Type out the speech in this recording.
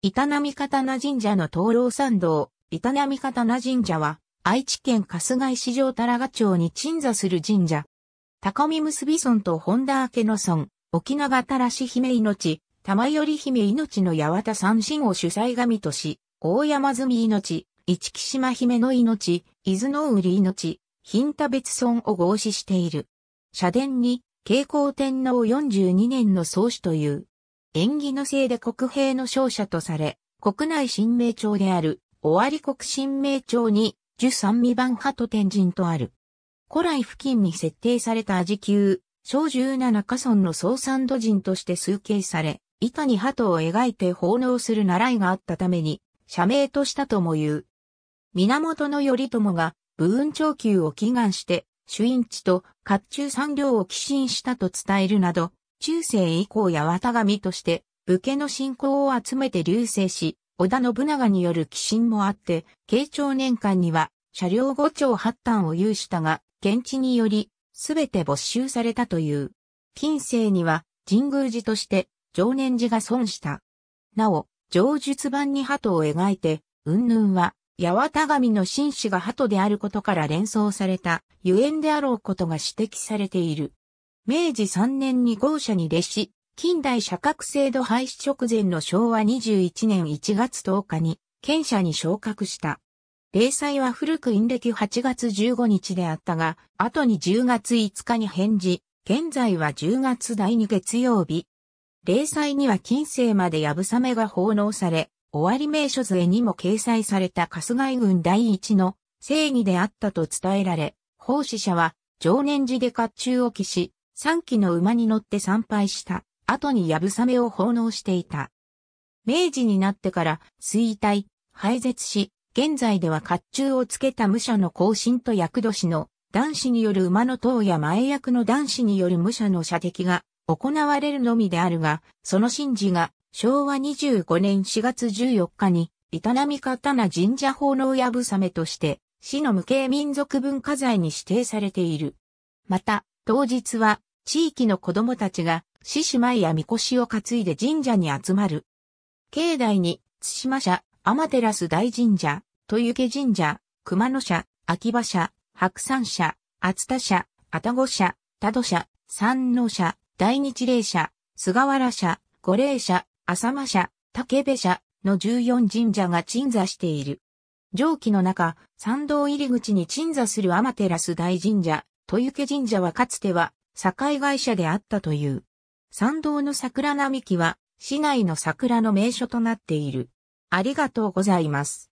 板波刀神社の灯籠参道、板波刀神社は、愛知県春日井市場田良町に鎮座する神社。高見結村と本田明野村、沖縄たらし姫命、玉寄り姫命の八幡三神を主催神とし、大山積命、市木島姫の命、伊豆の売命、品田別村を合祀している。社殿に、慶光天皇42年の創始という、縁起のせいで国兵の勝者とされ、国内新名町である、尾張国新名町に、十三未版派と天神とある。古来付近に設定された味級、小十七家村の総三土人として崇敬され、板に鳩を描いて奉納する習いがあったために、社名としたとも言う。源頼朝が、武運長久を祈願して、朱印地と甲冑産業を寄進したと伝えるなど、中世以降八幡神として、武家の信仰を集めて流星し、織田信長による寄進もあって、慶長年間には、車両五丁八端を有したが、現地により、すべて没収されたという。近世には、神宮寺として、常年寺が損した。なお、上述版に鳩を描いて、云々は、八幡神の紳士が鳩であることから連想された、ゆえんであろうことが指摘されている。明治3年に豪社に列し、近代社格制度廃止直前の昭和21年1月10日に、県社に昇格した。霊祭は古く陰暦8月15日であったが、後に10月5日に返事、現在は10月第2月曜日。霊祭には近世までやぶさめが奉納され、終わり名所図絵にも掲載された春日井軍第一の正義であったと伝えられ、奉仕者は常年寺で甲冑を着し、3期の馬に乗って参拝した後にやぶさめを奉納していた。明治になってから衰退、廃絶し、現在では甲冑をつけた武者の行進と役年の男子による馬の塔や前役の男子による武者の射的が行われるのみであるが、その神事が昭和25年4月14日に板波刀神社奉納やぶさめとして市の無形民族文化財に指定されている。また、当日は地域の子供たちが、獅子舞や神輿を担いで神社に集まる。境内に、津島社、天照大神社、豊池神社、熊野社、秋葉社、白山社、厚田社、愛宕社、多度社、三能社、大日霊社、菅原社、五霊社、浅間社、竹部社の14神社が鎮座している。上記の中、参道入り口に鎮座する天照大神社、豊池神社はかつては境会社であったという。参道の桜並木は市内の桜の名所となっている。ありがとうございます。